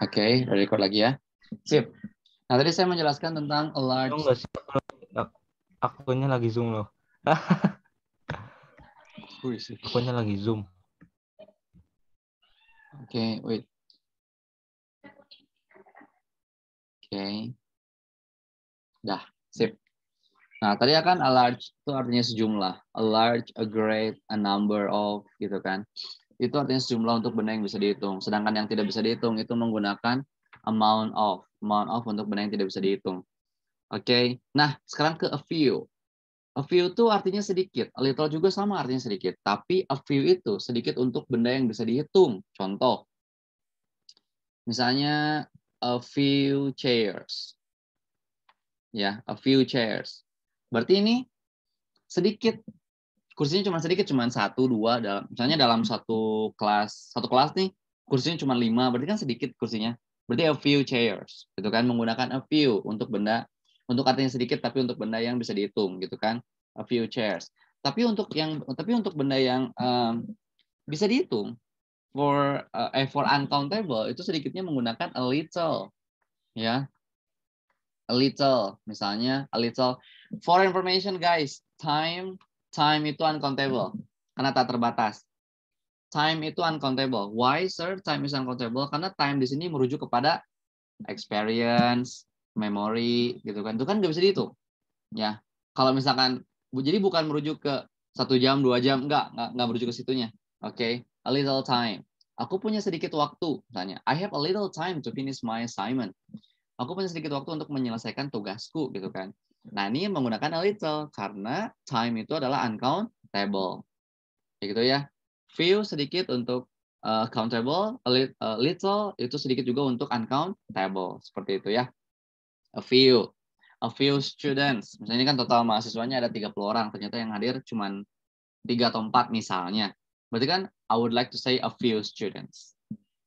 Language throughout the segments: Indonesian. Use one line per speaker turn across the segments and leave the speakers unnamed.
Oke, okay, record lagi ya. Sip. Nah, tadi saya menjelaskan tentang a large... Aku Akunya lagi Zoom loh. Akunya lagi Zoom. Oke, okay, wait. Oke. Okay. Dah, sip. Nah, tadi akan a large itu artinya sejumlah. A large, a great, a number of, gitu kan itu artinya sejumlah untuk benda yang bisa dihitung. Sedangkan yang tidak bisa dihitung itu menggunakan amount of. Amount of untuk benda yang tidak bisa dihitung. Oke, okay. nah sekarang ke a few. A few itu artinya sedikit. A little juga sama artinya sedikit. Tapi a few itu sedikit untuk benda yang bisa dihitung. Contoh, misalnya a few chairs. Ya, a few chairs. Berarti ini sedikit kursinya cuma sedikit cuma satu dua dalam misalnya dalam satu kelas satu kelas nih kursinya cuma lima berarti kan sedikit kursinya berarti a few chairs gitu kan menggunakan a few untuk benda untuk artinya sedikit tapi untuk benda yang bisa dihitung gitu kan a few chairs tapi untuk yang tapi untuk benda yang um, bisa dihitung for uh, eh, for uncountable itu sedikitnya menggunakan a little ya a little misalnya a little for information guys time Time itu uncountable karena tak terbatas. Time itu uncountable. Why, sir? Time is uncountable karena time di sini merujuk kepada experience, memory, gitu kan. Itu kan nggak bisa dihitung. Ya, kalau misalkan jadi bukan merujuk ke satu jam, dua jam, nggak, nggak, nggak merujuk ke situnya. Oke, okay? a little time. Aku punya sedikit waktu, misalnya. I have a little time to finish my assignment. Aku punya sedikit waktu untuk menyelesaikan tugasku, gitu kan. Nah, ini menggunakan a little karena time itu adalah uncountable. Kayak gitu ya. Few sedikit untuk uh, countable, a, li a little itu sedikit juga untuk uncountable. Seperti itu ya. A few. A few students. Misalnya ini kan total mahasiswanya ada 30 orang. Ternyata yang hadir cuma 3 atau 4 misalnya. Berarti kan I would like to say a few students.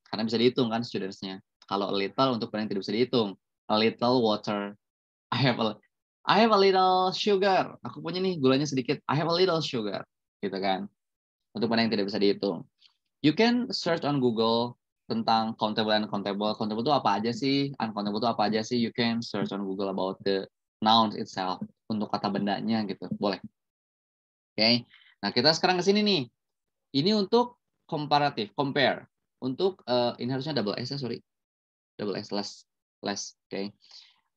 Karena bisa dihitung kan students-nya. Kalau a little untuk yang tidak bisa dihitung. A little water. I have a I have a little sugar. Aku punya nih gulanya sedikit. I have a little sugar. Gitu kan. Untuk mana yang tidak bisa dihitung. You can search on Google tentang countable and countable. Countable itu apa aja sih? Uncountable itu apa aja sih? You can search on Google about the nouns itself untuk kata bendanya gitu. Boleh. Oke. Okay. Nah, kita sekarang ke sini nih. Ini untuk comparative compare. Untuk uh, ini harusnya double S ya, sorry. Double S less less, oke. Okay.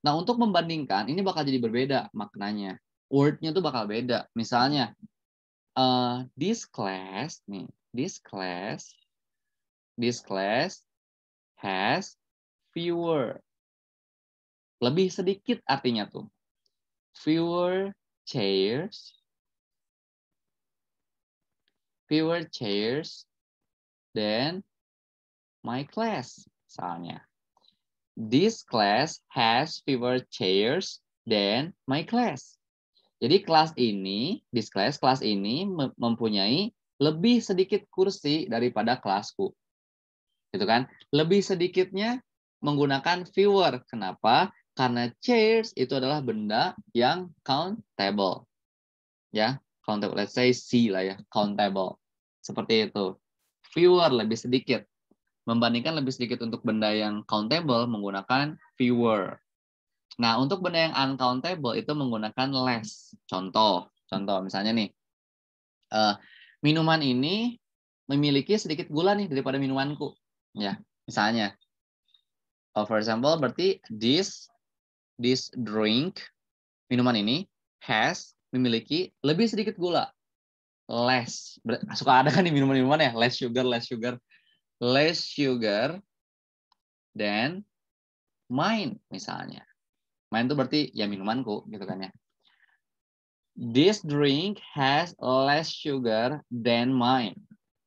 Nah, untuk membandingkan, ini bakal jadi berbeda maknanya. Word-nya tuh bakal beda. Misalnya, uh, this class, nih, this class, this class has fewer. Lebih sedikit artinya tuh. Fewer chairs, fewer chairs than my class, misalnya. This class has fewer chairs than my class. Jadi kelas ini, this class, kelas ini mempunyai lebih sedikit kursi daripada kelasku. Gitu kan? Lebih sedikitnya menggunakan fewer. Kenapa? Karena chairs itu adalah benda yang countable. Ya, countable. Let's say C lah ya, countable. Seperti itu. Fewer, lebih sedikit membandingkan lebih sedikit untuk benda yang countable menggunakan fewer. Nah, untuk benda yang uncountable itu menggunakan less. Contoh, contoh misalnya nih, uh, minuman ini memiliki sedikit gula nih daripada minumanku. Ya, misalnya. Oh, for example, berarti this this drink minuman ini has memiliki lebih sedikit gula. Less. Suka ada kan di minuman-minuman ya, less sugar, less sugar less sugar than mine misalnya. Mine itu berarti ya minumanku gitu kan ya. This drink has less sugar than mine.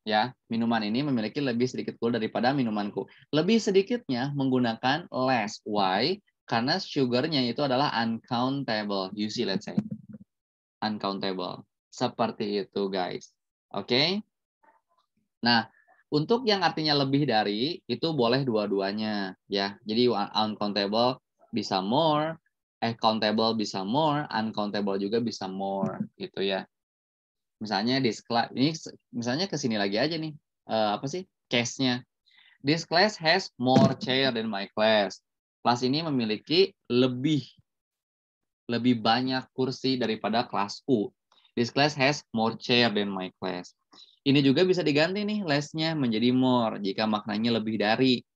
Ya, minuman ini memiliki lebih sedikit gula daripada minumanku. Lebih sedikitnya menggunakan less. Why? Karena sugarnya itu adalah uncountable. You see, let's say. Uncountable. Seperti itu, guys. Oke? Okay? Nah, untuk yang artinya lebih dari itu boleh dua-duanya ya. Jadi uncountable bisa more, eh countable bisa more, uncountable juga bisa more gitu ya. Misalnya class ini misalnya ke sini lagi aja nih. Uh, apa sih case-nya? This class has more chair than my class. Kelas ini memiliki lebih lebih banyak kursi daripada kelasku. This class has more chair than my class. Ini juga bisa diganti nih less-nya menjadi more jika maknanya lebih dari.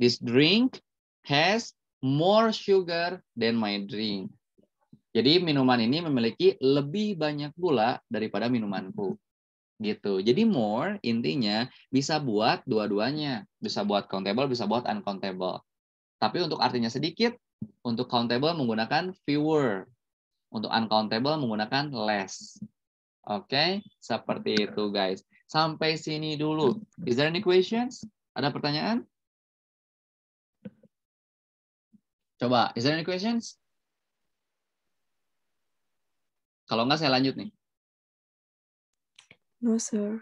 This drink has more sugar than my drink. Jadi minuman ini memiliki lebih banyak gula daripada minumanku. Gitu. Jadi more intinya bisa buat dua-duanya. Bisa buat countable, bisa buat uncountable. Tapi untuk artinya sedikit, untuk countable menggunakan fewer. Untuk uncountable menggunakan less. Oke, okay? seperti itu guys. Sampai sini dulu. Is there any questions? Ada pertanyaan? Coba, is there any questions? Kalau nggak saya lanjut nih. No, sir.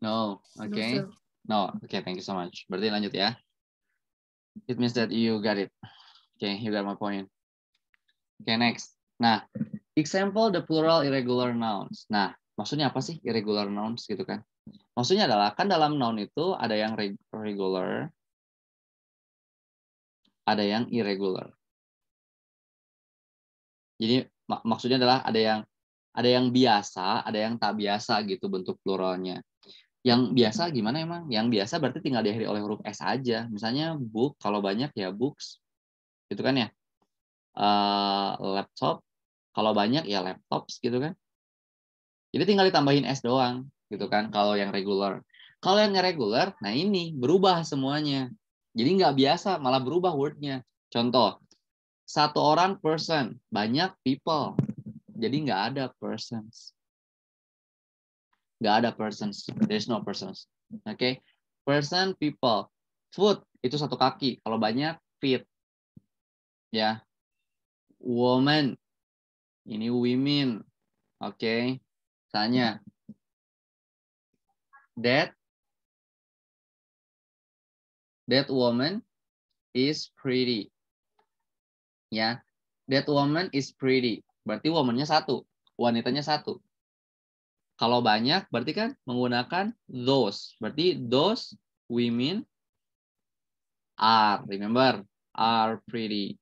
No, oke. Okay. No, oke, okay, thank you so much. Berarti lanjut ya. It means that you got it. Okay, you got my point. Okay, next. Nah, example the plural irregular nouns. Nah, maksudnya apa sih irregular nouns gitu kan? Maksudnya adalah kan dalam noun itu ada yang regular, ada yang irregular. Jadi mak maksudnya adalah ada yang ada yang biasa, ada yang tak biasa gitu bentuk pluralnya. Yang biasa gimana emang? Yang biasa berarti tinggal diakhiri oleh huruf S aja. Misalnya book, kalau banyak ya books. Gitu kan ya? Eh, laptop. Kalau banyak ya laptops gitu kan. Jadi tinggal ditambahin S doang gitu kan kalau yang regular. Kalau yang regular, nah ini berubah semuanya. Jadi nggak biasa, malah berubah wordnya. Contoh, satu orang person, banyak people. Jadi nggak ada persons. Nggak ada persons. There's no persons. Oke, okay? person, people, foot itu satu kaki. Kalau banyak feet, ya woman. Ini women. Oke. Okay. Tanya. Hmm. That That woman is pretty. Ya. That woman is pretty. Berarti womannya satu. Wanitanya satu. Kalau banyak berarti kan menggunakan those. Berarti those women are. Remember, are pretty.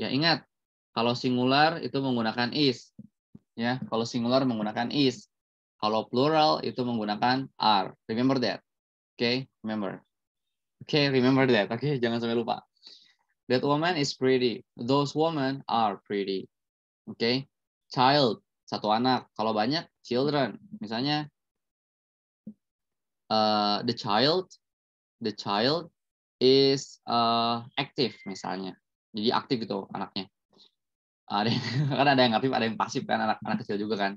Ya ingat, kalau singular itu menggunakan is. Ya, kalau singular menggunakan is. Kalau plural itu menggunakan are. Remember that. Oke, okay? remember. Oke, okay, remember that. Oke, okay? jangan sampai lupa. That woman is pretty. Those women are pretty. Oke. Okay? Child, satu anak. Kalau banyak children. Misalnya uh, the child the child is uh, active misalnya jadi aktif gitu anaknya ada kan ada yang aktif ada yang pasif kan anak anak kecil juga kan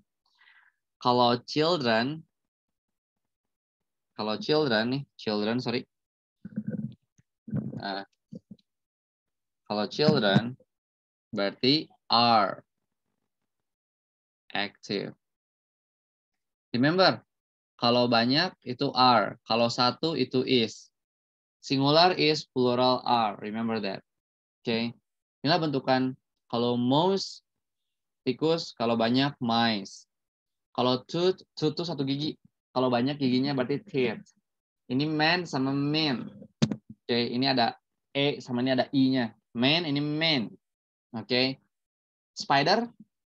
kalau children kalau children nih children sorry uh, kalau children berarti are active remember kalau banyak itu are kalau satu itu is singular is plural are remember that Oke. Okay. Inilah bentukan kalau mouse tikus, kalau banyak mice. Kalau tooth, tooth itu satu gigi. Kalau banyak giginya berarti teeth. Ini man sama men. Oke, okay. ini ada e sama ini ada i-nya. Man ini men. Oke. Okay. Spider?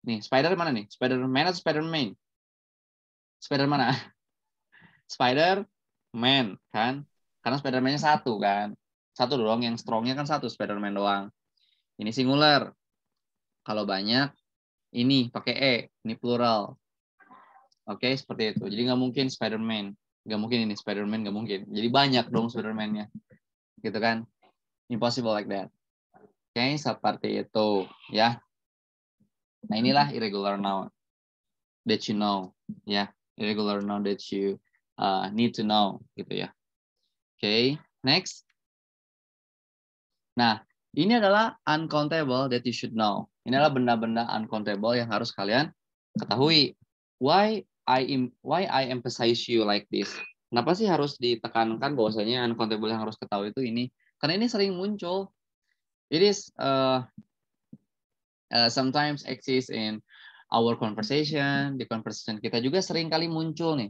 Nih, spider mana nih? Spider man atau spider man? Spider mana? spider man kan? Karena Spider-Man-nya satu kan satu doang yang strongnya kan satu Spiderman doang ini singular kalau banyak ini pakai e ini plural oke okay, seperti itu jadi nggak mungkin Spiderman nggak mungkin ini Spiderman nggak mungkin jadi banyak dong Spidermannya gitu kan impossible like that oke okay, seperti itu ya nah inilah irregular noun that you know ya yeah. irregular noun that you uh, need to know gitu ya oke okay, next Nah, ini adalah uncountable that you should know. Ini adalah benda-benda uncountable yang harus kalian ketahui. Why I am, why I emphasize you like this? Kenapa sih harus ditekankan bahwasanya uncountable yang harus ketahui itu ini? Karena ini sering muncul. It is uh, uh, sometimes exists in our conversation, di conversation kita juga sering kali muncul nih.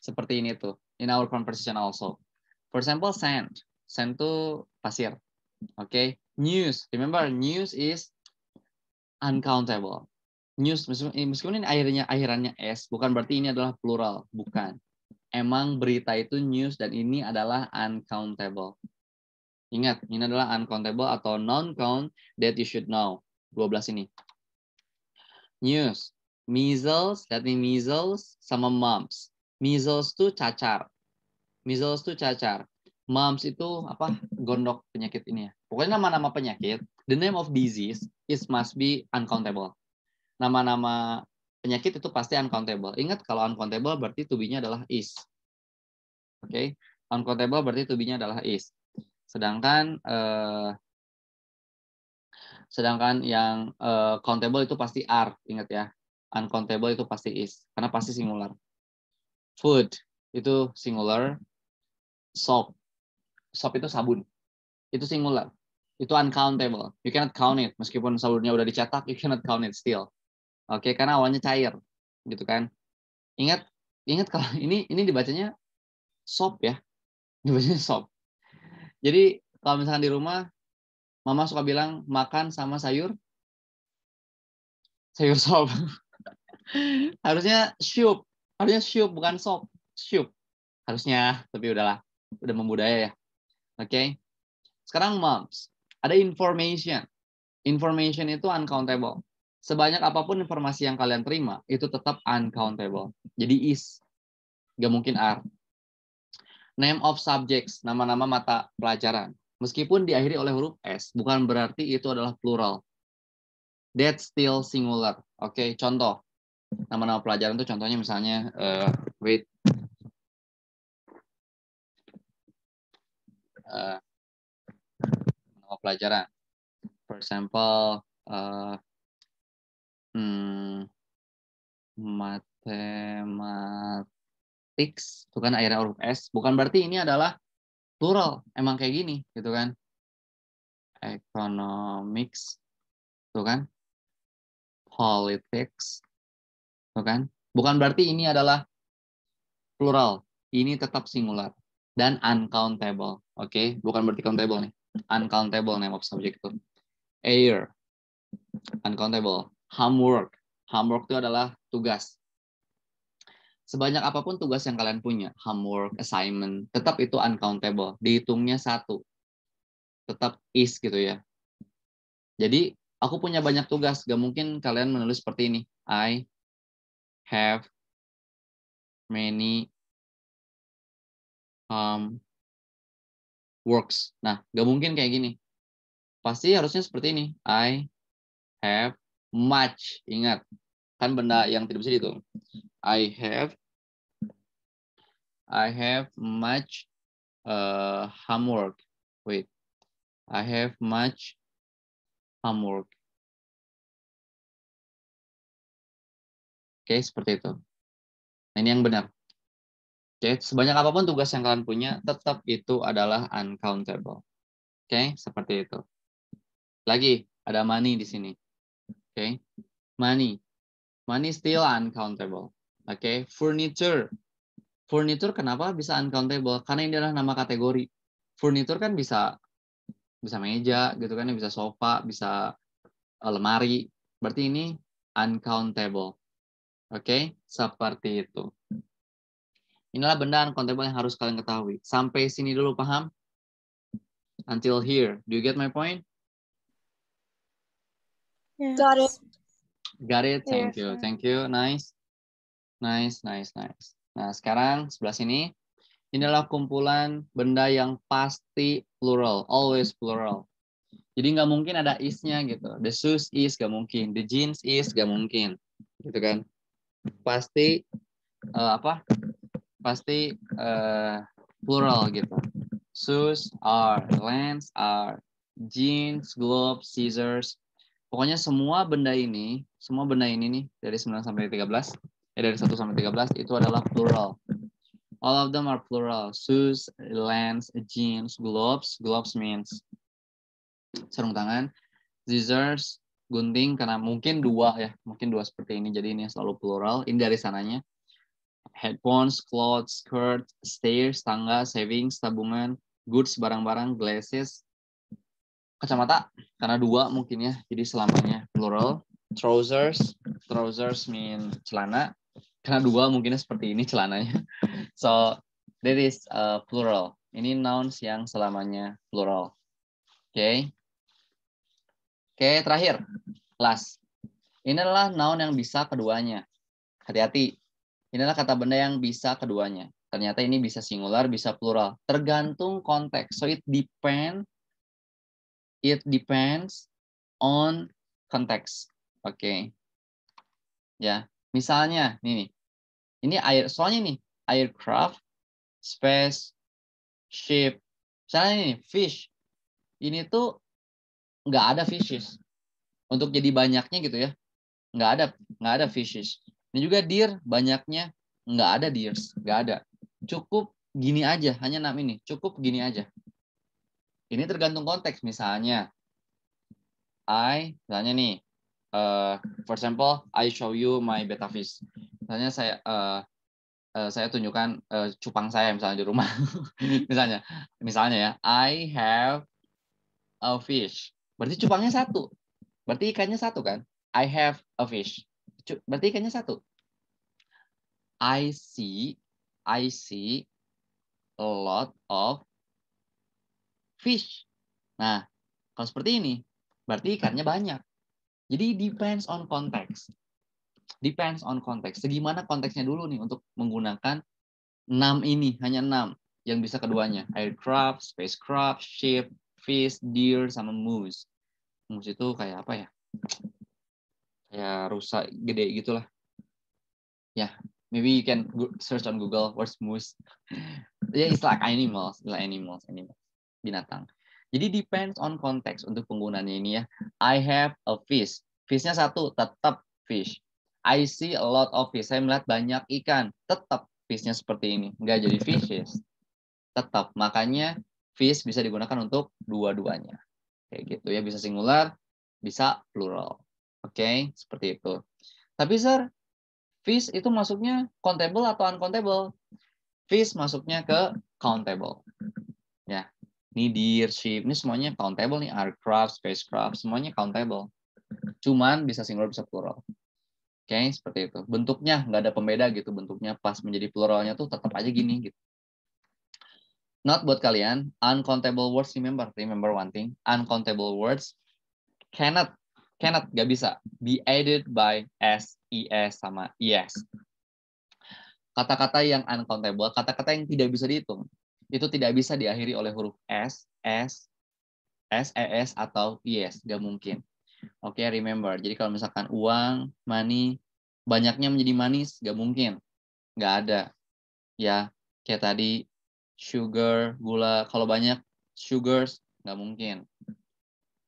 Seperti ini tuh, in our conversation also. For example, sand. Sand tuh pasir. Okay, news. Remember, news is uncountable. News eh, meskipun ini akhirnya akhirannya s, bukan berarti ini adalah plural, bukan. Emang berita itu news dan ini adalah uncountable. Ingat, ini adalah uncountable atau non-count that you should know. 12 ini. News. Measles, that means measles sama mumps. Measles tuh cacar. Measles tuh cacar mumps itu apa gondok penyakit ini ya. Pokoknya nama-nama penyakit, the name of disease is must be uncountable. Nama-nama penyakit itu pasti uncountable. Ingat kalau uncountable berarti tubinya adalah is. Oke, okay? uncountable berarti tubinya adalah is. Sedangkan eh, sedangkan yang eh, countable itu pasti are, ingat ya. Uncountable itu pasti is karena pasti singular. Food itu singular. Soap soap itu sabun. Itu singular. Itu uncountable. You cannot count it. Meskipun sabunnya udah dicetak, you cannot count it still. Oke, okay? karena awalnya cair, gitu kan. Ingat, ingat kalau ini ini dibacanya sop ya. Dibacanya sop. Jadi kalau misalkan di rumah, mama suka bilang makan sama sayur, sayur sop. harusnya syup, harusnya syup bukan sop, syup. Harusnya, tapi udahlah, udah membudaya ya. Oke. Okay? Sekarang moms. Ada information. Information itu uncountable. Sebanyak apapun informasi yang kalian terima, itu tetap uncountable. Jadi is. Gak mungkin are. Name of subjects. Nama-nama mata pelajaran. Meskipun diakhiri oleh huruf S, bukan berarti itu adalah plural. That's still singular. Oke, okay? contoh. Nama-nama pelajaran itu contohnya misalnya uh, eh, wait uh, pelajaran. For example, uh, hmm, mathematics itu kan akhirnya huruf s bukan berarti ini adalah plural emang kayak gini gitu kan economics itu kan politics itu kan bukan berarti ini adalah plural ini tetap singular dan uncountable. Oke, okay? bukan berarti countable nih. Uncountable name of subject itu. Air, uncountable. Homework, homework itu adalah tugas. Sebanyak apapun tugas yang kalian punya, homework, assignment, tetap itu uncountable. Dihitungnya satu. Tetap is gitu ya. Jadi, aku punya banyak tugas. Gak mungkin kalian menulis seperti ini. I have many um, works. Nah, nggak mungkin kayak gini. Pasti harusnya seperti ini. I have much. Ingat, kan benda yang tidak bisa dihitung. I have I have much uh, homework. Wait. I have much homework. Oke, okay, seperti itu. Nah, ini yang benar. Oke, okay? sebanyak apapun tugas yang kalian punya, tetap itu adalah uncountable. Oke, okay? seperti itu. Lagi, ada money di sini. Oke, okay? money. Money still uncountable. Oke, okay? furniture. Furniture kenapa bisa uncountable? Karena ini adalah nama kategori. Furniture kan bisa bisa meja gitu kan, bisa sofa, bisa eh, lemari. Berarti ini uncountable. Oke, okay? seperti itu. Inilah benda uncountable yang harus kalian ketahui. Sampai sini dulu paham? Until here. Do you get my point? Yes. Got it. Got it. Thank yes. you. Thank you. Nice. Nice, nice, nice. Nah, sekarang sebelah sini. Inilah kumpulan benda yang pasti plural, always plural. Jadi nggak mungkin ada is-nya gitu. The shoes is nggak mungkin, the jeans is nggak mungkin, gitu kan? Pasti uh, apa? pasti uh, plural gitu. Shoes are, lens are, jeans, gloves, scissors. Pokoknya semua benda ini, semua benda ini nih dari 9 sampai 13, eh dari 1 sampai 13 itu adalah plural. All of them are plural. Shoes, lens, jeans, gloves. Gloves means sarung tangan. Scissors, gunting karena mungkin dua ya, mungkin dua seperti ini. Jadi ini selalu plural. Ini dari sananya headphones, clothes, skirt, stairs, tangga, savings, tabungan, goods, barang-barang, glasses, kacamata, karena dua mungkin ya, jadi selamanya plural. Trousers, trousers mean celana, karena dua mungkinnya seperti ini celananya. So, that is a uh, plural. Ini nouns yang selamanya plural. Oke. Okay. Oke, okay, terakhir. Last. Ini adalah noun yang bisa keduanya. Hati-hati, Inilah kata benda yang bisa keduanya. Ternyata ini bisa singular, bisa plural. Tergantung konteks. So it depend it depends on konteks Oke. Okay. Ya, misalnya nih nih. Ini air soalnya nih aircraft, space, ship. Misalnya nih fish. Ini tuh nggak ada fishes. Untuk jadi banyaknya gitu ya. Nggak ada nggak ada fishes. Ini juga deer banyaknya nggak ada deers, nggak ada. Cukup gini aja, hanya enam ini. Cukup gini aja. Ini tergantung konteks. Misalnya, I, misalnya nih, uh, for example, I show you my betta fish. Misalnya saya uh, uh, saya tunjukkan uh, cupang saya misalnya di rumah. misalnya, misalnya ya, I have a fish. Berarti cupangnya satu. Berarti ikannya satu kan? I have a fish berarti ikannya satu. I see, I see a lot of fish. Nah, kalau seperti ini, berarti ikannya banyak. Jadi depends on context. Depends on context. Segimana konteksnya dulu nih untuk menggunakan enam ini, hanya enam yang bisa keduanya. Aircraft, spacecraft, ship, fish, deer, sama moose. Moose itu kayak apa ya? ya rusak gede gitulah ya yeah, maybe you can search on Google what's moose ya yeah, it's like animals like animals animals binatang jadi depends on context untuk penggunaannya ini ya I have a fish fishnya satu tetap fish I see a lot of fish saya melihat banyak ikan tetap fishnya seperti ini nggak jadi fishes tetap makanya fish bisa digunakan untuk dua-duanya kayak gitu ya bisa singular bisa plural Oke, okay? seperti itu. Tapi sir, fees itu masuknya countable atau uncountable? Fees masuknya ke countable. Ya, ini ship, ini semuanya countable nih, aircraft, spacecraft, semuanya countable. Cuman bisa singular, bisa plural. Oke, okay? seperti itu. Bentuknya nggak ada pembeda gitu, bentuknya pas menjadi pluralnya tuh tetap aja gini gitu. Not buat kalian, uncountable words remember, remember one thing, uncountable words cannot cannot gak bisa be added by s es sama es kata-kata yang uncountable kata-kata yang tidak bisa dihitung itu tidak bisa diakhiri oleh huruf s s s es atau es Gak mungkin oke okay, remember jadi kalau misalkan uang money banyaknya menjadi manis gak mungkin Gak ada ya kayak tadi sugar gula kalau banyak sugars gak mungkin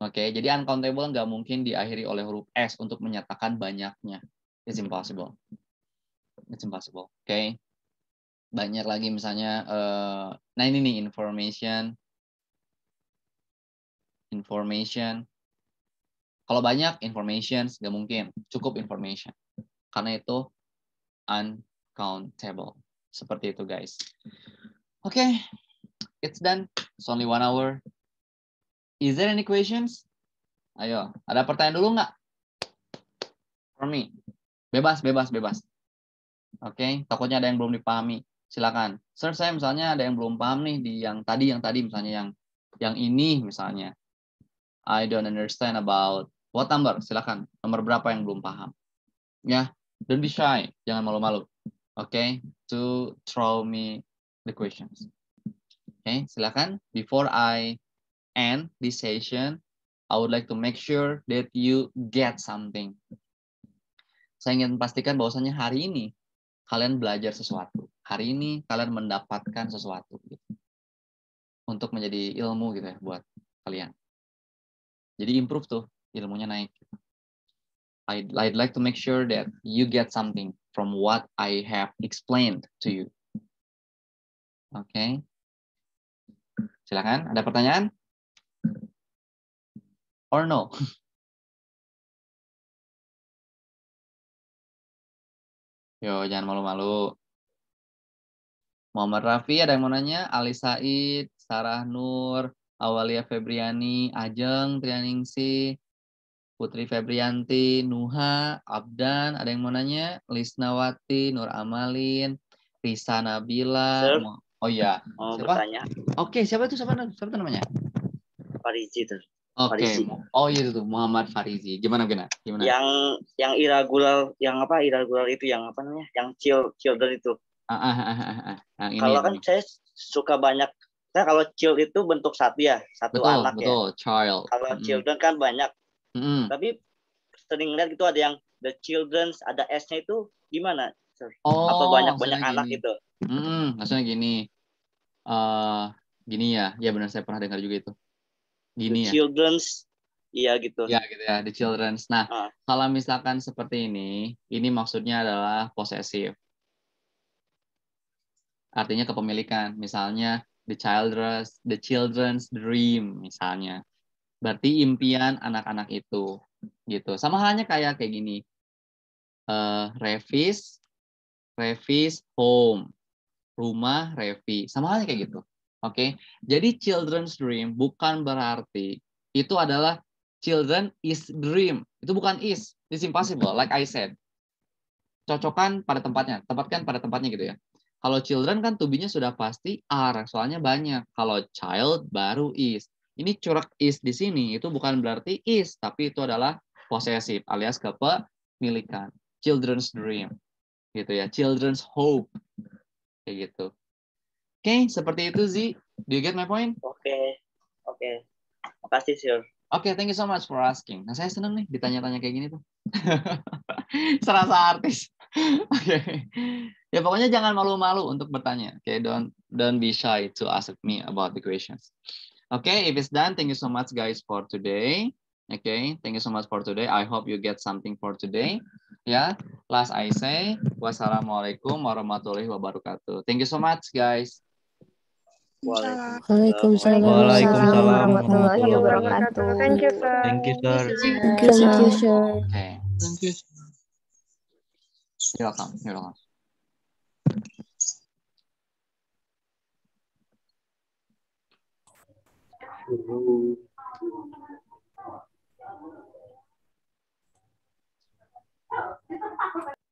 Oke, okay? jadi uncountable nggak mungkin diakhiri oleh huruf S untuk menyatakan banyaknya. It's impossible. It's impossible. Oke. Okay? Banyak lagi misalnya, uh, nah ini nih information, information. Kalau banyak information nggak mungkin, cukup information. Karena itu uncountable. Seperti itu guys. Oke, okay. it's done. It's only one hour. Is there any questions? Ayo, ada pertanyaan dulu nggak? For me. Bebas, bebas, bebas. Oke, okay? takutnya ada yang belum dipahami. Silakan. Sir, saya misalnya ada yang belum paham nih di yang tadi, yang tadi misalnya yang yang ini misalnya. I don't understand about what number. Silakan. Nomor berapa yang belum paham? Ya, yeah. don't be shy. Jangan malu-malu. Oke, okay? to throw me the questions. Oke, okay? silakan. Before I end this session, I would like to make sure that you get something. Saya ingin pastikan bahwasannya hari ini kalian belajar sesuatu. Hari ini kalian mendapatkan sesuatu gitu. untuk menjadi ilmu gitu ya buat kalian. Jadi improve tuh ilmunya naik. I'd, I'd like to make sure that you get something from what I have explained to you. Oke. Okay. Silakan, ada pertanyaan? or no? Yo, jangan malu-malu. Muhammad Rafi ada yang mau nanya? Ali Said, Sarah Nur, Awalia Febriani, Ajeng, Trianingsi, Putri Febrianti, Nuha, Abdan, ada yang mau nanya? Lisnawati, Nur Amalin, Risa Nabila. Oh iya. Mau siapa? bertanya. Oke, siapa itu? Siapa, siapa itu namanya? Pak Rizky. Oke. Okay. Oh iya tuh Muhammad Farizi. Gimana gimana? Gimana? Yang yang iragular yang apa irregular itu yang apa namanya? Yang chill children itu. Ah, ah, ah, ah, ah. Kalau kan saya suka banyak Saya kan kalau chill itu bentuk satu ya, satu betul, anak ya. betul, ya. child. Kalau mm. children kan banyak. Mm. Tapi sering lihat gitu ada yang the children's ada S-nya itu gimana? Oh, apa banyak-banyak anak gini. gitu. Mm, maksudnya gini. Uh, gini ya. Ya benar saya pernah dengar juga itu Gini the ya. Children's Iya gitu. Iya gitu ya, the children's. Nah, ah. kalau misalkan seperti ini, ini maksudnya adalah possessive. Artinya kepemilikan. Misalnya the children's, the children's dream misalnya. Berarti impian anak-anak itu gitu. Sama halnya kayak kayak gini. Uh, revis, revis home. Rumah revi. Sama halnya kayak gitu. Oke, okay? jadi children's dream bukan berarti itu adalah children is dream. Itu bukan is, it's impossible. Like I said, cocokkan pada tempatnya, tempatkan pada tempatnya gitu ya. Kalau children kan tubinya sudah pasti are, soalnya banyak. Kalau child baru is. Ini curak is di sini itu bukan berarti is, tapi itu adalah posesif alias kepemilikan. Children's dream, gitu ya. Children's hope, kayak gitu okay, seperti itu Zi. Do you get my point? Oke. Okay. Oke. Okay. Makasih, Sir. Oke, okay, thank you so much for asking. Nah, saya senang nih ditanya-tanya kayak gini tuh. Serasa artis. Oke. Okay. Ya pokoknya jangan malu-malu untuk bertanya. Oke, okay, don't don't be shy to ask me about the questions. Oke, okay, if it's done, thank you so much guys for today. Oke, okay, thank you so much for today. I hope you get something for today. Ya, yeah. last I say, wassalamualaikum warahmatullahi wabarakatuh. Thank you so much guys. Waalaikumsalam. Waalaikumsalam warahmatullahi wabarakatuh. Thank you, sir. Thank you, sir. Thank you, sir. Thank you, sir. Okay. Thank you. Silakan, silakan. Thank